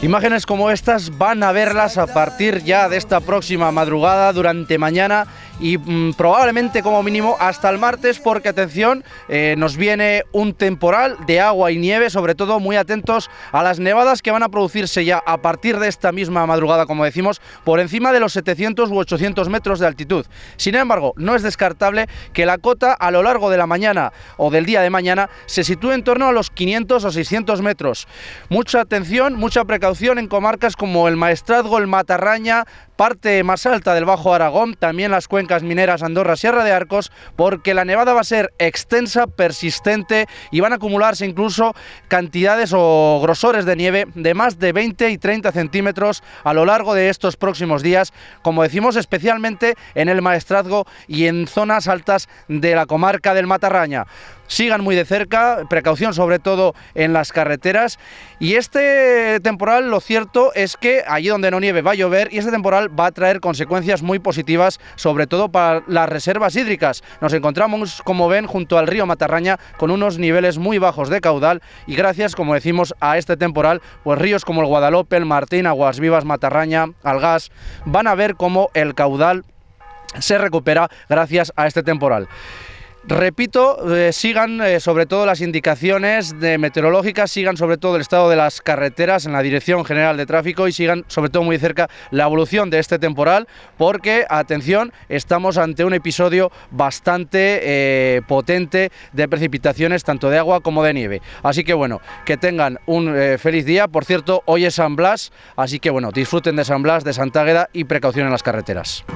Imágenes como estas van a verlas a partir ya de esta próxima madrugada durante mañana y mm, probablemente como mínimo hasta el martes porque atención, eh, nos viene un temporal de agua y nieve, sobre todo muy atentos a las nevadas que van a producirse ya a partir de esta misma madrugada, como decimos, por encima de los 700 u 800 metros de altitud. Sin embargo, no es descartable que la cota a lo largo de la mañana o del día de mañana se sitúe en torno a los 500 o 600 metros. Mucha atención, mucha precaución en comarcas como el Maestrazgo, el Matarraña, parte más alta del Bajo Aragón, también las cuencas mineras Andorra, Sierra de Arcos, porque la nevada va a ser extensa, persistente y van a acumularse incluso cantidades o grosores de nieve de más de 20 y 30 centímetros a lo largo de estos próximos días, como decimos, especialmente en el maestrazgo y en zonas altas de la comarca del Matarraña sigan muy de cerca, precaución sobre todo en las carreteras. Y este temporal, lo cierto es que allí donde no nieve va a llover y este temporal va a traer consecuencias muy positivas, sobre todo para las reservas hídricas. Nos encontramos, como ven, junto al río Matarraña con unos niveles muy bajos de caudal y gracias, como decimos, a este temporal, pues ríos como el Guadalope, el Martín, Aguas Vivas, Matarraña, Algas, van a ver cómo el caudal se recupera gracias a este temporal. Repito, eh, sigan eh, sobre todo las indicaciones de meteorológicas, sigan sobre todo el estado de las carreteras en la Dirección General de Tráfico y sigan sobre todo muy cerca la evolución de este temporal, porque, atención, estamos ante un episodio bastante eh, potente de precipitaciones, tanto de agua como de nieve. Así que bueno, que tengan un feliz día. Por cierto, hoy es San Blas, así que bueno, disfruten de San Blas, de Santágueda y precaución en las carreteras.